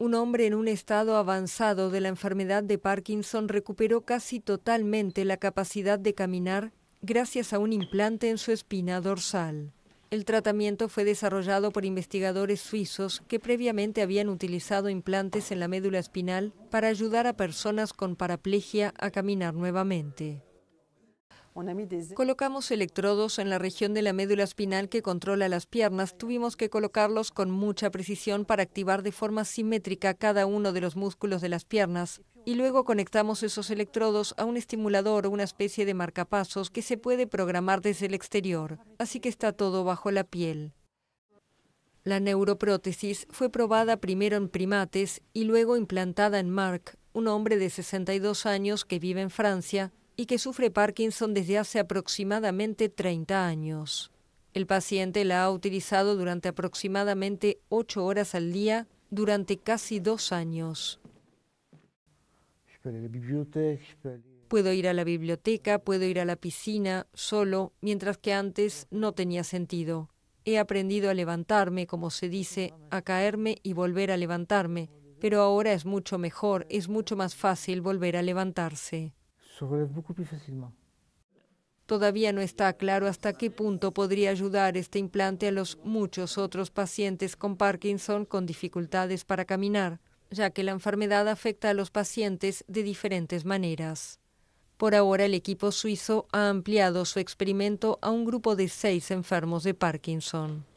Un hombre en un estado avanzado de la enfermedad de Parkinson recuperó casi totalmente la capacidad de caminar gracias a un implante en su espina dorsal. El tratamiento fue desarrollado por investigadores suizos que previamente habían utilizado implantes en la médula espinal para ayudar a personas con paraplegia a caminar nuevamente. E-. Colocamos electrodos en la región de la médula espinal que controla las piernas. Tuvimos que colocarlos con mucha precisión para activar de forma simétrica cada uno de los músculos de las piernas. Y luego conectamos esos electrodos a un estimulador o una especie de marcapasos que se puede programar desde el exterior. Así que está todo bajo la piel. La neuroprótesis fue probada primero en primates y luego implantada en Marc, un hombre de 62 años que vive en Francia, y que sufre Parkinson desde hace aproximadamente 30 años. El paciente la ha utilizado durante aproximadamente 8 horas al día durante casi dos años. Puedo ir a la biblioteca, puedo ir a la piscina, solo, mientras que antes no tenía sentido. He aprendido a levantarme, como se dice, a caerme y volver a levantarme, pero ahora es mucho mejor, es mucho más fácil volver a levantarse. Todavía no está claro hasta qué punto podría ayudar este implante a los muchos otros pacientes con Parkinson con dificultades para caminar, ya que la enfermedad afecta a los pacientes de diferentes maneras. Por ahora el equipo suizo ha ampliado su experimento a un grupo de seis enfermos de Parkinson.